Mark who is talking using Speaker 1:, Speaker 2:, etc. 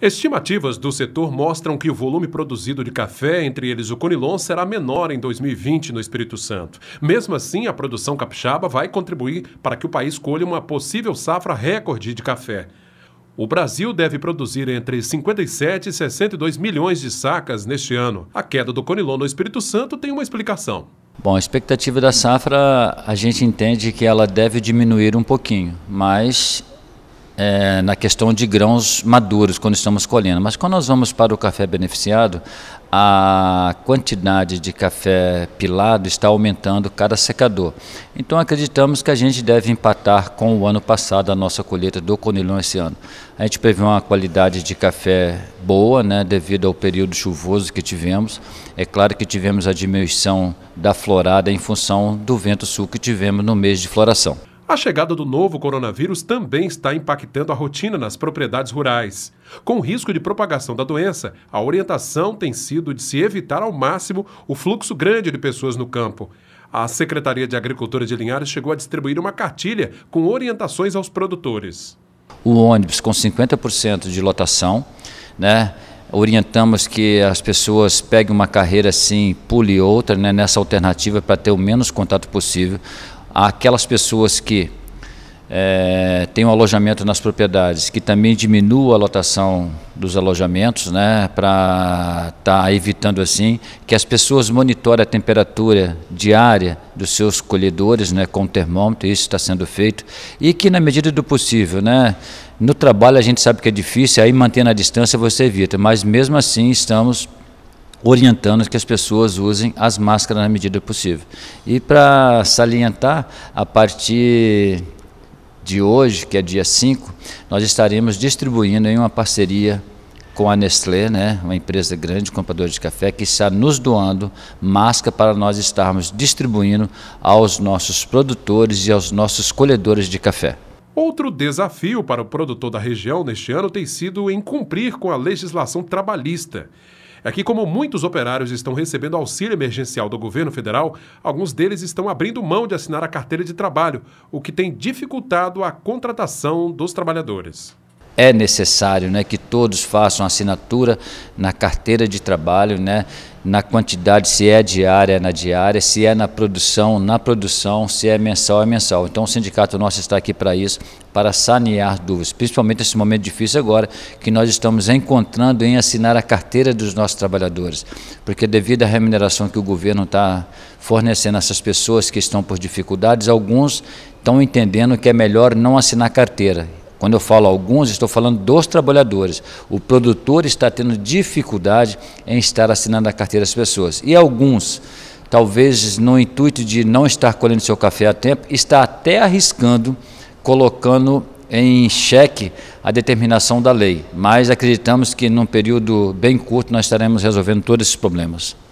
Speaker 1: Estimativas do setor mostram que o volume produzido de café, entre eles o Conilon, será menor em 2020 no Espírito Santo. Mesmo assim, a produção capixaba vai contribuir para que o país colha uma possível safra recorde de café. O Brasil deve produzir entre 57 e 62 milhões de sacas neste ano. A queda do Conilon no Espírito Santo tem uma explicação.
Speaker 2: Bom, a expectativa da safra, a gente entende que ela deve diminuir um pouquinho, mas é, na questão de grãos maduros, quando estamos colhendo. Mas quando nós vamos para o café beneficiado, a quantidade de café pilado está aumentando cada secador. Então acreditamos que a gente deve empatar com o ano passado a nossa colheita do conilon esse ano. A gente prevê uma qualidade de café boa, né, devido ao período chuvoso que tivemos. É claro que tivemos a diminuição da florada em função do vento sul que tivemos no mês de floração.
Speaker 1: A chegada do novo coronavírus também está impactando a rotina nas propriedades rurais. Com o risco de propagação da doença, a orientação tem sido de se evitar ao máximo o fluxo grande de pessoas no campo. A Secretaria de Agricultura de Linhares chegou a distribuir uma cartilha com orientações aos produtores.
Speaker 2: O ônibus com 50% de lotação, né? orientamos que as pessoas peguem uma carreira assim, pule outra, né, nessa alternativa para ter o menos contato possível aquelas pessoas que é, têm um alojamento nas propriedades, que também diminua a lotação dos alojamentos, né, para estar tá evitando assim, que as pessoas monitorem a temperatura diária dos seus colhedores né, com termômetro, isso está sendo feito, e que na medida do possível, né, no trabalho a gente sabe que é difícil, aí mantendo a distância você evita, mas mesmo assim estamos orientando que as pessoas usem as máscaras na medida possível. E para salientar, a partir de hoje, que é dia 5, nós estaremos distribuindo em uma parceria com a Nestlé, né, uma empresa grande, compradora de café, que está nos doando máscara para nós estarmos distribuindo aos nossos produtores e aos nossos colhedores de café.
Speaker 1: Outro desafio para o produtor da região neste ano tem sido em cumprir com a legislação trabalhista. É que como muitos operários estão recebendo auxílio emergencial do governo federal, alguns deles estão abrindo mão de assinar a carteira de trabalho, o que tem dificultado a contratação dos trabalhadores
Speaker 2: é necessário né, que todos façam assinatura na carteira de trabalho, né, na quantidade, se é diária, é na diária, se é na produção, na produção, se é mensal, é mensal. Então o sindicato nosso está aqui para isso, para sanear dúvidas, principalmente nesse momento difícil agora, que nós estamos encontrando em assinar a carteira dos nossos trabalhadores, porque devido à remuneração que o governo está fornecendo a essas pessoas que estão por dificuldades, alguns estão entendendo que é melhor não assinar carteira quando eu falo alguns, estou falando dos trabalhadores. O produtor está tendo dificuldade em estar assinando a carteira às pessoas. E alguns, talvez no intuito de não estar colhendo seu café a tempo, está até arriscando colocando em xeque a determinação da lei. Mas acreditamos que num período bem curto nós estaremos resolvendo todos esses problemas.